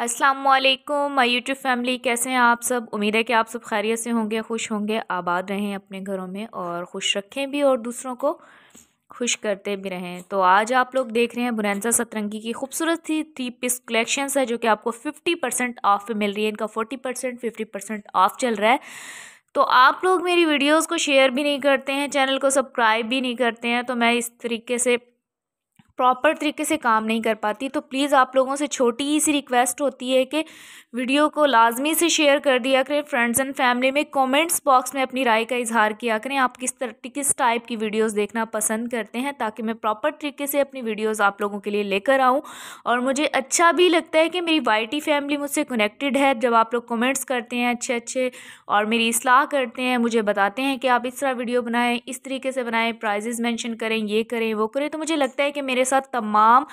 असलकुम my YouTube family कैसे हैं आप सब उम्मीद है कि आप सब खैरियत से होंगे खुश होंगे आबाद रहें अपने घरों में और खुश रखें भी और दूसरों को खुश करते भी रहें तो आज आप लोग देख रहे हैं बुनैनसा सतरंगी की खूबसूरत थी थ्री पीस कलेक्शन है जो कि आपको फिफ्टी परसेंट ऑफ पे मिल रही है इनका forty percent fifty percent off चल रहा है तो आप लोग मेरी वीडियोस को शेयर भी नहीं करते हैं चैनल को सब्सक्राइब भी नहीं करते हैं तो मैं इस तरीके से प्रॉपर तरीके से काम नहीं कर पाती तो प्लीज़ आप लोगों से छोटी ही सी रिक्वेस्ट होती है कि वीडियो को लाजमी से शेयर कर दिया करें फ्रेंड्स एंड फैमिली में कमेंट्स बॉक्स में अपनी राय का इजहार किया करें आप किस तरह किस टाइप की वीडियोस देखना पसंद करते हैं ताकि मैं प्रॉपर तरीके से अपनी वीडियोस आप लोगों के लिए लेकर आऊँ और मुझे अच्छा भी लगता है कि मेरी वाई फैमिली मुझसे कनेक्टेड है जब आप लोग कॉमेंट्स करते हैं अच्छे अच्छे और मेरी असलाह करते हैं मुझे बताते हैं कि आप इस तरह वीडियो बनाएं इस तरीके से बनाएं प्राइजेज़ मैंशन करें ये करें वो करें तो मुझे लगता है कि मेरे मेरे साथ तमाम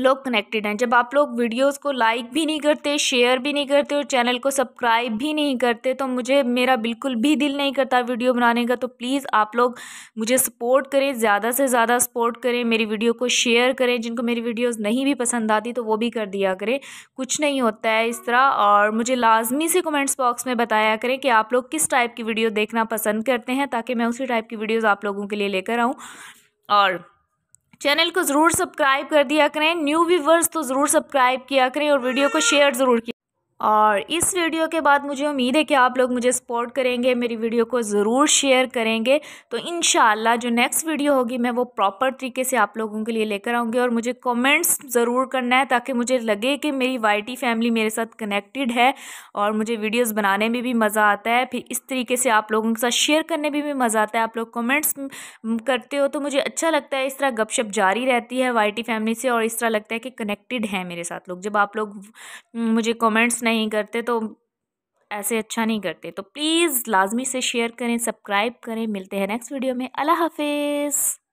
लोग कनेक्टेड हैं जब आप लोग वीडियोस को लाइक भी नहीं करते शेयर भी नहीं करते और चैनल को सब्सक्राइब भी नहीं करते तो मुझे मेरा बिल्कुल भी दिल नहीं करता वीडियो बनाने का तो प्लीज़ आप लोग मुझे सपोर्ट करें ज़्यादा से ज़्यादा सपोर्ट करें मेरी वीडियो को शेयर करें जिनको मेरी वीडियोस नहीं भी पसंद आती तो वो भी कर दिया करें कुछ नहीं होता है इस तरह और मुझे लाजमी से कमेंट्स बॉक्स में बताया करें कि आप लोग किस टाइप की वीडियो देखना पसंद करते हैं ताकि मैं उसी टाइप की वीडियोज़ आप लोगों के लिए लेकर आऊँ और चैनल को ज़रूर सब्सक्राइब कर दिया करें न्यू व्यूवर्स तो ज़रूर सब्सक्राइब किया करें और वीडियो को शेयर ज़रूर किया और इस वीडियो के बाद मुझे उम्मीद है कि आप लोग मुझे सपोर्ट करेंगे मेरी वीडियो को ज़रूर शेयर करेंगे तो इन जो नेक्स्ट वीडियो होगी मैं वो प्रॉपर तरीके से आप लोगों के लिए लेकर आऊँगी और मुझे कमेंट्स ज़रूर करना है ताकि मुझे लगे कि मेरी वाईटी फैमिली मेरे साथ कनेक्टेड है और मुझे वीडियोज़ बनाने में भी मज़ा आता है फिर इस तरीके से आप लोगों के साथ शेयर करने में भी मज़ा आता है आप लोग कॉमेंट्स करते हो तो मुझे अच्छा लगता है इस तरह गपशप जारी रहती है वाई फैमिली से और इस तरह लगता है कि कनेक्टेड है मेरे साथ लोग जब आप लोग मुझे कॉमेंट्स नहीं करते तो ऐसे अच्छा नहीं करते तो प्लीज़ लाजमी से शेयर करें सब्सक्राइब करें मिलते हैं नेक्स्ट वीडियो में अल्लाह हाफिज़